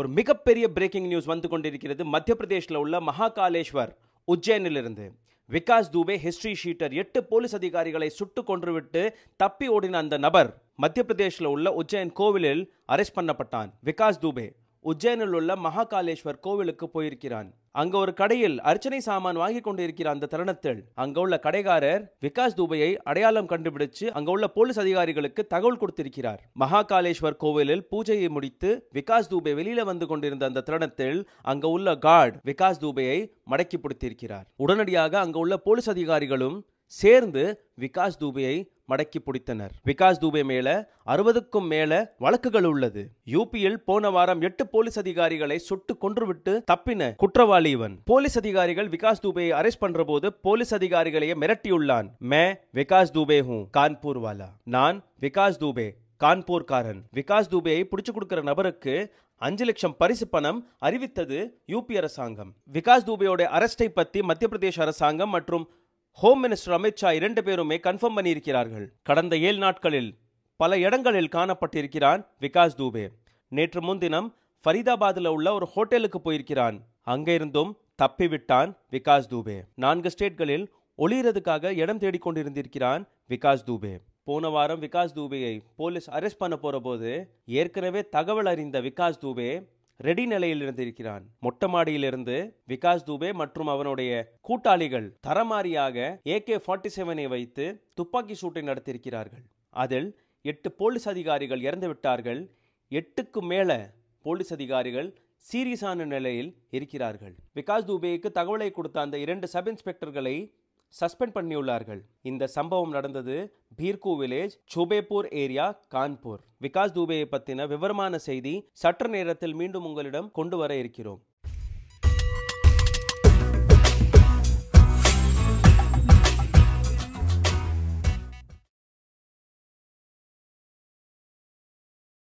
ஒரு மிகப்பெரிய breaking news வந்து கொண்டிருக்கிறது மத்திய பிரதேஷில் உள்ள மகாகாலேஸ்வர் உஜ்ஜயனிலிருந்து விகாஸ் தூபே ஹிஸ்ட்ரி ஷீட்டர் எட்டு போலீஸ் அதிகாரிகளை சுட்டு கொன்றுவிட்டு தப்பி ஓடின அந்த நபர் மத்திய பிரதேஷில் உள்ள உஜ்ஜைன் கோவிலில் அரெஸ்ட் பண்ணப்பட்டான் விகாஸ் தூபே உஜ்ஜயனில் உள்ள மகாகாலேஸ்வர் கோவிலுக்கு போயிருக்கிறான் அங்க ஒரு கடையில் அர்ச்சனை சாமான் வாங்கி கொண்டிருக்கிற அந்த தருணத்தில் அங்க உள்ள கடைகாரர் விகாஸ் துபையை அடையாளம் கண்டுபிடிச்சு அங்க உள்ள போலீஸ் அதிகாரிகளுக்கு தகவல் கொடுத்திருக்கிறார் மகாகாலேஸ்வர் கோவிலில் பூஜையை முடித்து விகாஸ் தூபை வெளியில வந்து கொண்டிருந்த அந்த தருணத்தில் அங்க உள்ள கார்டு விகாஸ் தூபையை மடக்கி பிடித்திருக்கிறார் உடனடியாக அங்க உள்ள போலீஸ் அதிகாரிகளும் சேர்ந்து விகாஸ் தூபையை மடக்கி பிடித்தனர் விகாஸ் தூபே மேல அறுபதுக்கும் மேல வழக்குகள் உள்ளது யூபியில் போன வாரம் எட்டு போலீஸ் அதிகாரிகளை சுட்டு கொன்றுவிட்டு தப்பின குற்றவாளி இவன் போலீஸ் அதிகாரிகள் விகாஸ் தூபேயை அரெஸ்ட் பண்ற போது போலீஸ் அதிகாரிகளையே மிரட்டியுள்ளான் மே விகாஸ் தூபே ஹூ கான்பூர் வாலா நான் விகாஸ் தூபே கான்பூர்காரன் விகாஸ் தூபேயை புடிச்சு கொடுக்கிற நபருக்கு அஞ்சு லட்சம் பரிசு பணம் அறிவித்தது யூபி அரசாங்கம் விகாஸ் தூபேயோட அரஸ்டை பத்தி மத்திய பிரதேச அரசாங்கம் மற்றும் ஹோம் மினிஸ்டர் அமித்ஷா இரண்டு பேருமே கன்ஃபார்ம் பண்ணியிருக்கிறார்கள் கடந்த ஏழு நாட்களில் பல இடங்களில் காணப்பட்டிருக்கிறான் விகாஸ் தூபே நேற்று முன்தினம் ஃபரிதாபாத்தில் உள்ள ஒரு ஹோட்டலுக்கு போயிருக்கிறான் அங்கிருந்தும் தப்பிவிட்டான் விகாஸ் தூபே நான்கு ஸ்டேட்களில் ஒளியறதுக்காக இடம் தேடிக்கொண்டிருந்திருக்கிறான் விகாஸ் தூபே போன வாரம் விகாஸ் தூபேயை போலீஸ் அரெஸ்ட் பண்ண போகிற போது ஏற்கனவே தகவல் அறிந்த விகாஸ் தூபே ரெடி நிலையில் இருந்திருக்கிறான் மொட்டை மாடியிலிருந்து விகாஸ் தூபே மற்றும் அவனுடைய கூட்டாளிகள் தரமாரியாக கே ஃபார்ட்டி செவனை வைத்து துப்பாக்கி சூட்டை நடத்தியிருக்கிறார்கள் அதில் எட்டு போலீஸ் அதிகாரிகள் இறந்து விட்டார்கள் எட்டுக்கு மேலே போலீஸ் அதிகாரிகள் சீரியஸான நிலையில் இருக்கிறார்கள் விகாஸ் தூபேக்கு தகவலை கொடுத்த அந்த இரண்டு சப் இன்ஸ்பெக்டர்களை சஸ்பெண்ட் பண்ணியுள்ளார்கள் இந்த சம்பவம் நடந்தது பீர்கு வில்லேஜ் சுபேபூர் ஏரியா கான்பூர் விகாஸ் தூபேயை பத்தின விவரமான செய்தி சற்று நேரத்தில் மீண்டும் உங்களிடம் கொண்டு வர இருக்கிறோம்